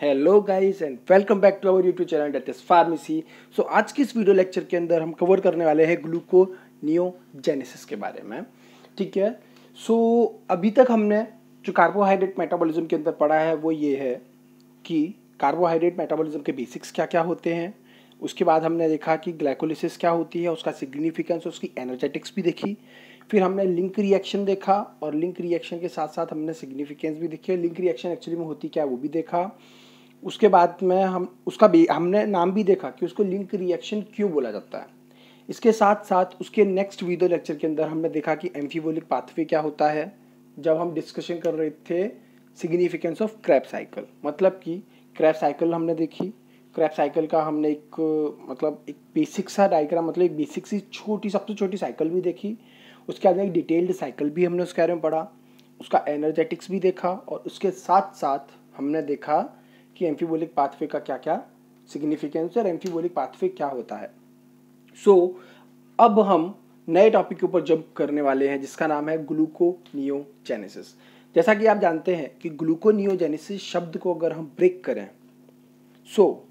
hello guys and welcome back to our YouTube channel that is pharmacy so आज की इस video lecture के अंदर हम कवर करने वाले हैं ग्लूको नियोजेनेसिस के बारे में ठीक है सो so, अभी तक हमने जो कार्बोहाइड्रेट मेटाबॉलिज्म के अंदर पढ़ा है वो ये है कि कार्बोहाइड्रेट मेटाबॉलिज्म के बेसिक्स क्या क्या होते हैं उसके बाद हमने देखा कि ग्लाइकोलिसिस क्या होती है उसका सिग्निफिकेंस उसकी एनर्जेटिक्स भी देखी फिर हमने लिंक रिएक्शन देखा और लिंक रिएक्शन के साथ साथ हमने सिग्निफिकेंस भी देखी लिंक रिएक्शन एक्चुअली में होती क्या है वो भी देखा उसके बाद में हम उसका भी हमने नाम भी देखा कि उसको लिंक रिएक्शन क्यों बोला जाता है इसके साथ साथ उसके नेक्स्ट वीडियो लेक्चर के अंदर हमने देखा कि एम्फीबोलिक पाथवे क्या होता है जब हम डिस्कशन कर रहे थे सिग्निफिकेंस ऑफ क्रैप साइकिल मतलब कि क्रैप साइकिल हमने देखी क्रैप साइकिल का हमने एक मतलब एक बेसिक सा डायग्राम मतलब एक बेसिक सी छोटी सबसे छोटी साइकिल भी देखी उसके बाद एक डिटेल्ड साइकिल भी हमने उसके बारे में पढ़ा उसका एनर्जेटिक्स भी देखा और उसके साथ साथ हमने देखा कि एम्फीबोलिक पाथवे का क्या क्या सिग्निफिकेंस है और एम्फीबोलिक पाथवे क्या होता है सो so, अब हम नए टॉपिक के ऊपर जंप करने वाले हैं जिसका नाम है ग्लूकोनियोजेनेसिस जैसा कि आप जानते हैं कि ग्लूकोनियोजेनेसिस शब्द को अगर हम ब्रेक करें सो so,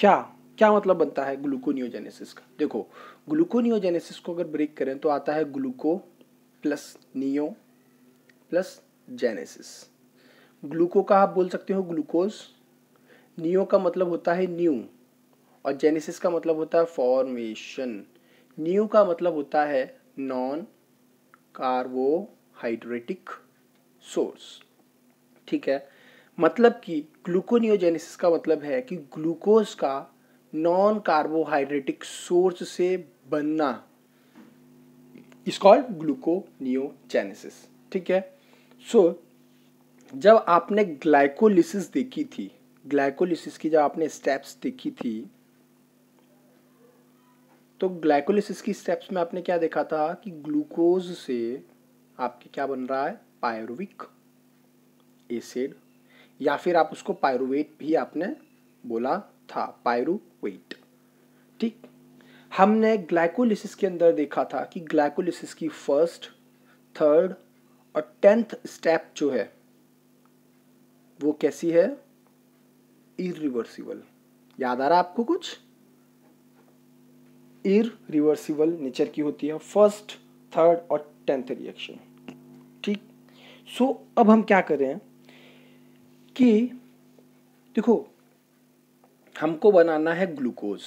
क्या क्या मतलब बनता है ग्लूकोनियोजेनेसिस का देखो ग्लूकोनियोजेनेसिस को अगर ब्रेक करें तो आता है gluco plus neo plus genesis gluco का आप बोल सकते हो ग्लूकोज नियो का मतलब होता है न्यू और जेनेसिस का मतलब होता है फॉर्मेशन न्यू का मतलब होता है नॉन कार्बोहाइड्रेटिक सोर्स ठीक है मतलब कि ग्लूकोनियोजेनेसिस का मतलब है कि ग्लूकोज का नॉन कार्बोहाइड्रेटिक सोर्स से बनना इस कॉल्ड ग्लूकोनियोजेनेसिस ठीक है सो so, जब आपने ग्लाइकोलिसिस देखी थी ग्लाइकोलिसिस की जब आपने स्टेप्स देखी थी तो ग्लाइकोलिसिस की स्टेप्स में आपने क्या देखा था कि ग्लूकोज से आपके क्या बन रहा है पायरुविक एसिड या फिर आप उसको पायरुवेट भी आपने बोला था पायरुवेट ठीक हमने ग्लाइकोलिसिस के अंदर देखा था कि ग्लाइकोलिसिस की फर्स्ट थर्ड और टेंथ स्टेप जो है वो कैसी है इरिवर्सिबल याद आ रहा आपको कुछ रिवर्सिबल नेचर की होती है फर्स्ट थर्ड और टेंथ रिएक्शन ठीक सो so, अब हम क्या हैं कि देखो हमको बनाना है ग्लूकोज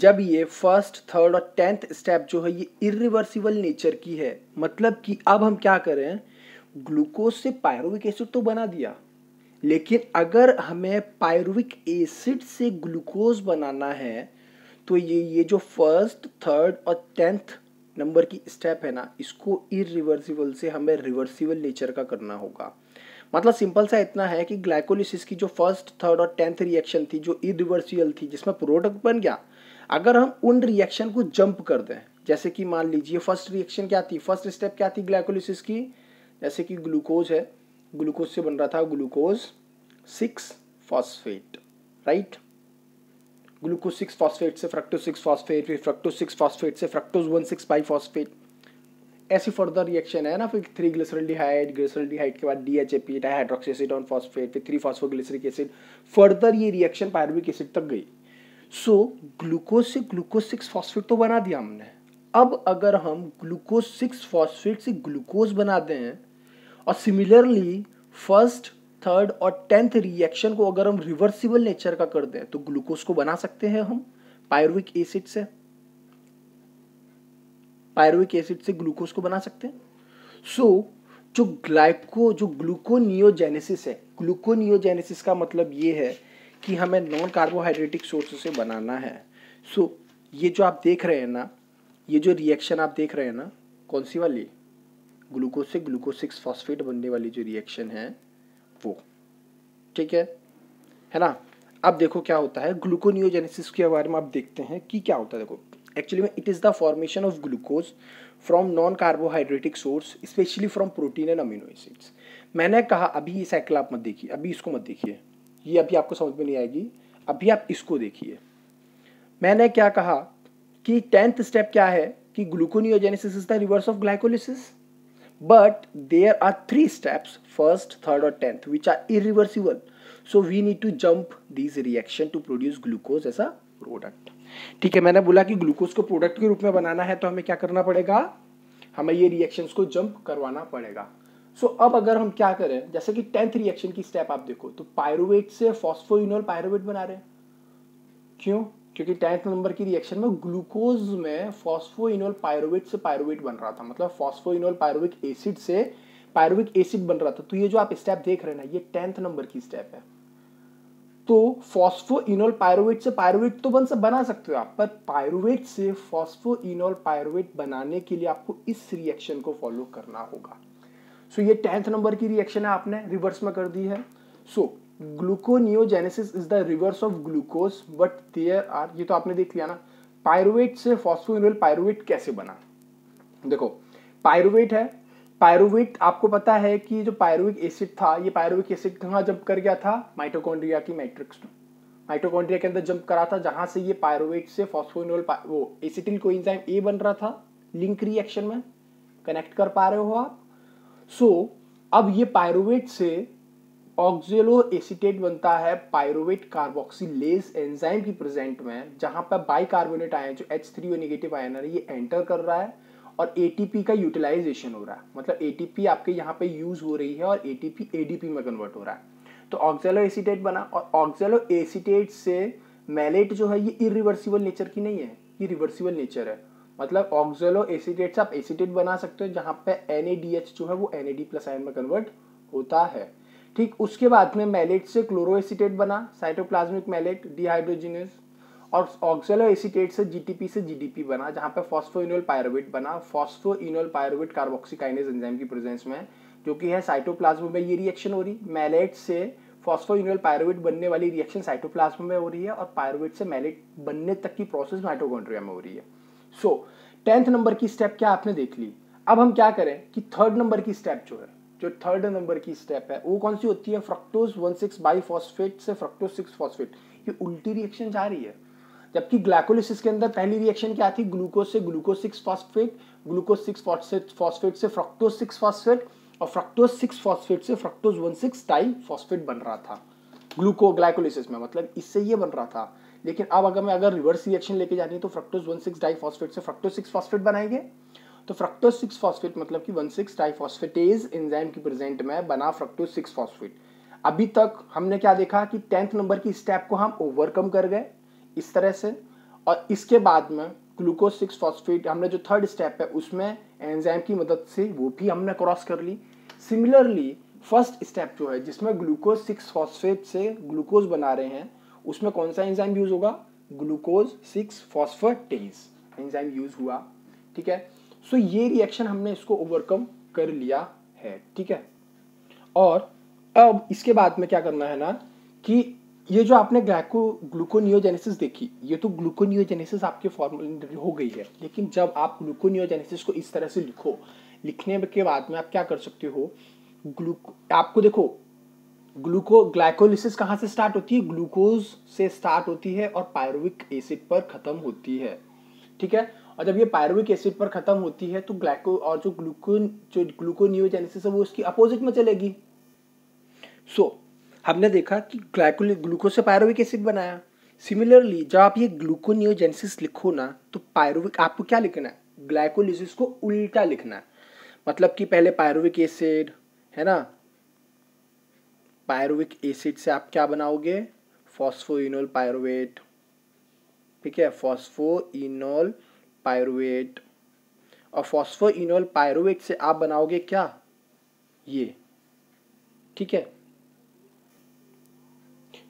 जब ये फर्स्ट थर्ड और टेंथ स्टेप जो है ये इरिवर्सिबल नेचर की है मतलब कि अब हम क्या करें ग्लूकोज से पायरोविक एसिड तो बना दिया लेकिन अगर हमें पायरुविक एसिड से ग्लूकोज बनाना है तो ये ये जो फर्स्ट थर्ड और टेंथ नंबर की स्टेप है ना इसको इरिवर्सिबल से हमें रिवर्सिबल नेचर का करना होगा मतलब सिंपल सा इतना है कि ग्लाइकोलिसिस की जो फर्स्ट थर्ड और टेंथ रिएक्शन थी जो इरिवर्सिबल थी जिसमें प्रोडक्ट बन गया अगर हम उन रिएक्शन को जंप कर दें जैसे कि मान लीजिए फर्स्ट रिएक्शन क्या थी फर्स्ट स्टेप क्या थी ग्लाइकोलिसिस की जैसे कि ग्लूकोज है ग्लूकोज से बन रहा था glucose six phosphate right glucose six phosphate से फ्रक्टोज सिक्स फॉस्फेट फिर फ्रक्टोज सिक्स फॉस्फेट से fructose one six bi phosphate ऐसी फर्दर रिएक्शन है ना फिर three glyceraldehyde glyceraldehyde के बाद D H A P dihydroxyacetone phosphate फिर three phospho glyceric acid further ये रिएक्शन पायरविक एसिड तक गई सो ग्लूकोज से ग्लूकोज सिक्स फॉस्फेट तो बना दिया हमने अब अगर हम ग्लूकोज सिक्स फॉस्फेट से ग्लूकोज बना दें और सिमिलरली फर्स्ट थर्ड और टेंथ रिएक्शन को अगर हम रिवर्सिबल नेचर का कर दें तो ग्लूकोज को बना सकते हैं हम पायरविक एसिड से पायरुविक एसिड से ग्लूकोज को बना सकते हैं सो so, जो ग्लाइको जो ग्लूकोनियोजेनेसिस है ग्लूकोनियोजेनेसिस का मतलब ये है कि हमें नॉन कार्बोहाइड्रेटिक सोर्स से बनाना है सो so, ये जो आप देख रहे हैं ना ये जो रिएक्शन आप देख रहे हैं ना कौन सी वाली ग्लूकोज से ग्लूकोज सिक्स फॉस्फेट बनने वाली जो रिएक्शन है वो ठीक है है ना अब देखो क्या होता है ग्लूकोनियोजेनेसिस के बारे में आप देखते हैं कि क्या होता है देखो एक्चुअली में it is the formation of glucose from non carbohydratic source specially from protein and amino acids मैंने कहा अभी ये साइकिल आप मत देखिए अभी इसको मत देखिए ये अभी आपको समझ में नहीं आएगी अभी आप इसको देखिए मैंने क्या कहा कि टेंथ स्टेप क्या है कि gluconeogenesis is the reverse of glycolysis but there are three steps first third or tenth which are irreversible so we need to jump these reaction to produce glucose as a product ठीक है मैंने बोला कि glucose को product के रूप में बनाना है तो हमें क्या करना पड़ेगा हमें ये रिएक्शंस को जंप करवाना पड़ेगा सो so, अब अगर हम क्या करें जैसे कि टेंथ रिएक्शन की स्टेप आप देखो तो पायरुवेट से फॉस्फोइनोल पायरुवेट बना रहे हैं क्यों क्योंकि टेंथ नंबर की रिएक्शन में ग्लूकोज में फॉस्फोइनोल पायरुवेट से पायरोविट बन रहा था मतलब फॉस्फोइनोल पायरुविक एसिड से पायरोविक एसिड बन रहा था तो ये जो आप स्टेप देख रहे हैं ना ये टेंथ नंबर की स्टेप है तो फॉस्फोइनोल पायरुवेट से पायरोविट तो बन से बना सकते हो आप पर पायरोविट से फॉस्फोइनोल पायरुवेट बनाने के लिए आपको इस रिएक्शन को फॉलो करना होगा सो so, ये टेंथ नंबर की रिएक्शन है आपने रिवर्स में कर दी है so so, gluconeogenesis is the reverse of glucose but there are ये तो आपने देख लिया ना पायरुवेट से फॉस्फोइनोल पायरुवेट कैसे बना देखो पायरुवेट है पायरुवेट आपको पता है कि जो पायरुविक एसिड था ये पायरुविक एसिड कहाँ जंप कर गया था माइटोकॉन्ड्रिया की मैट्रिक्स में माइटोकॉन्ड्रिया के अंदर जंप करा था जहां से ये पायरुवेट से फॉस्फोइनोल वो एसिटिल कोइंजाइम ए बन रहा था लिंक रिएक्शन में कनेक्ट कर पा रहे हो आप सो so, अब ये पायरुवेट से ऑक्सिलो एसिटेट बनता है पायरोवेट कार्बोक्सीलेज एंजाइम की प्रेजेंट में जहां पर बाई कार्बोनेट आए जो एच थ्री नेगेटिव आयन है ये एंटर कर रहा है और एटीपी का यूटिलाइजेशन हो रहा है मतलब एटीपी आपके यहाँ पे यूज हो रही है और एटीपी एडीपी में कन्वर्ट हो रहा है तो ऑक्जेलो एसिटेट बना और ऑक्जेलो एसिटेट से मैलेट जो है ये इरिवर्सिबल नेचर की नहीं है ये रिवर्सिबल नेचर है मतलब ऑक्जेलो एसिटेट से आप एसिटेट बना सकते हो जहाँ पे एन जो है वो एन प्लस आयन में कन्वर्ट होता है ठीक उसके बाद में मैलेट से क्लोरोएसिटेट बना साइटोप्लाज्मिक मैलेट डिहाइड्रोजीनियस और ऑक्सलो एसिटेट से जीटीपी से जीडीपी बना जहां पर फॉस्फोइनोल पायरोवेट बना फॉस्फोइनोल पायरोवेट कार्बोक्सिकाइनेज एंजाइम की प्रेजेंस में जो कि है साइटोप्लाज्म में ये रिएक्शन हो रही मैलेट से फॉस्फोइनोल पायरोवेट बनने वाली रिएक्शन साइटोप्लाज्म में हो रही है और पायरोवेट से मैलेट बनने तक की प्रोसेस माइटोकॉन्ड्रिया में हो रही है सो टेंथ नंबर की स्टेप क्या आपने देख ली अब हम क्या करें कि थर्ड नंबर की स्टेप जो है जो थर्ड नंबर की स्टेप है वो कौन सी होती है fructose one six bi phosphate से फ्रक्टोज सिक्स फॉस्फेट ये उल्टी रिएक्शन जा रही है जबकि ग्लाइकोलिसिस के अंदर पहली रिएक्शन क्या थी ग्लूकोज से glucose six phosphate glucose six phosphate से फ्रक्टोज सिक्स फॉस्फेट और फ्रक्टोज सिक्स फॉस्फेट से fructose one six di phosphate बन रहा था ग्लूको ग्लाइकोलिसिस में मतलब इससे ये बन रहा था लेकिन अब अगर मैं अगर रिवर्स रिएक्शन लेके जाती हूँ तो fructose one six di phosphate से फ्रक्टोज सिक्स फॉस्फेट बनाएंगे तो फ्रक्टोज सिक्स फॉस्फेट मतलब कि वन सिक्स टाइफॉस्फेटेज एंजाइम की प्रेजेंट में बना फ्रक्टोज सिक्स फॉस्फेट अभी तक हमने क्या देखा कि टेंथ नंबर की स्टेप को हम ओवरकम कर गए इस तरह से और इसके बाद में ग्लूकोज सिक्स फॉस्फेट हमने जो थर्ड स्टेप है उसमें एंजाइम की मदद से वो भी हमने क्रॉस कर ली सिमिलरली फर्स्ट स्टेप जो है जिसमें ग्लूकोज सिक्स फॉस्फेट से ग्लूकोज बना रहे हैं उसमें कौन सा एंजाइम यूज़ होगा glucose six phosphatase enzyme use हुआ ठीक है सो so, ये रिएक्शन हमने इसको ओवरकम कर लिया है ठीक है और अब इसके बाद में क्या करना है ना कि ये जो आपने ग्लाइको ग्लूकोनियोजेनेसिस देखी ये तो ग्लूकोनियोजेनेसिस आपके फॉर्मूल हो गई है लेकिन जब आप ग्लूकोनियोजेनेसिस को इस तरह से लिखो लिखने के बाद में आप क्या कर सकते हो ग्लूको आपको देखो ग्लूको ग्लाइकोलिसिस कहाँ से स्टार्ट होती है ग्लूकोज से स्टार्ट होती है और पायरुविक एसिड पर ख़त्म होती है ठीक है और जब ये पायरुविक एसिड पर ख़त्म होती है तो ग्लाइको और जो ग्लूकोन जो ग्लूकोनियोजेनेसिस है वो उसकी अपोजिट में चलेगी सो so, हमने देखा कि ग्लाइको ग्लूकोज से पायरुविक एसिड बनाया सिमिलरली जब आप ये ग्लूकोनियोजेनेसिस लिखो ना तो पायरुविक आपको क्या लिखना है ग्लाइकोलिसिस को उल्टा लिखना है मतलब कि पहले पायरुविक एसिड है ना पायरुविक एसिड से आप क्या बनाओगे फॉस्फोइनोल पायरुवेट ठीक है फॉस्फोइनोल पायरुवेट और इनोल पायरुवेट से आप बनाओगे क्या ये ठीक है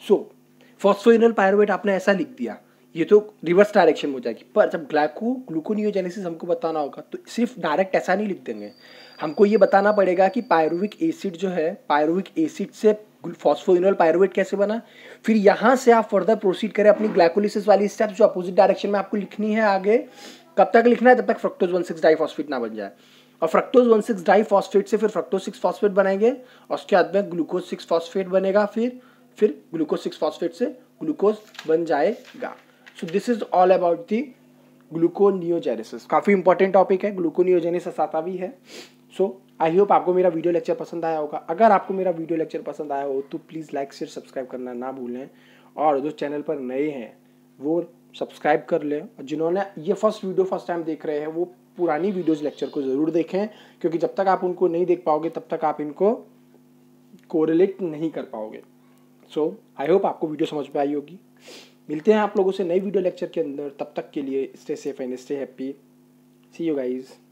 सो इनोल पायरुवेट आपने ऐसा लिख दिया ये तो रिवर्स डायरेक्शन हो जाएगी पर जब ग्लाइको ग्लूकोनियोजेनेसिस हमको बताना होगा तो सिर्फ डायरेक्ट ऐसा नहीं लिख देंगे हमको ये बताना पड़ेगा कि पायरुविक एसिड जो है पायरुविक एसिड से फॉस्फोइनोल पायरुवेट कैसे बना फिर यहाँ से आप फर्दर प्रोसीड करें अपनी ग्लाइकोलिसिस वाली स्टेप जो अपोजिट डायरेक्शन में आपको लिखनी है आगे कब तक लिखना है तब तक फ्रक्टोज वन सिक्स डाइफॉस्फेट ना बन जाए और फ्रक्टोज वन सिक्स डाइफॉस्फेट से फिर फ्रक्टोज सिक्स फॉस्फेट बनाएंगे और उसके बाद में ग्लूकोज सिक्स फॉस्फेट बनेगा फिर फिर ग्लूकोज सिक्स फॉस्फेट से ग्लूकोज बन जाएगा so this is all about the gluconeogenesis काफ़ी इंपॉर्टेंट टॉपिक है ग्लूकोनियोजेनेसिस आता भी है सो so, आई होप आपको मेरा वीडियो लेक्चर पसंद आया होगा अगर आपको मेरा वीडियो लेक्चर पसंद आया हो तो प्लीज़ लाइक शेयर सब्सक्राइब करना ना भूलें और जो चैनल पर नए हैं वो सब्सक्राइब कर लें और जिन्होंने ये फर्स्ट वीडियो फर्स्ट टाइम देख रहे हैं वो पुरानी वीडियोज़ लेक्चर को ज़रूर देखें क्योंकि जब तक आप उनको नहीं देख पाओगे तब तक आप इनको कोरिलेट नहीं कर पाओगे सो आई होप आपको वीडियो समझ में आई होगी मिलते हैं आप लोगों से नई वीडियो लेक्चर के अंदर तब तक के लिए stay safe and stay happy see you guys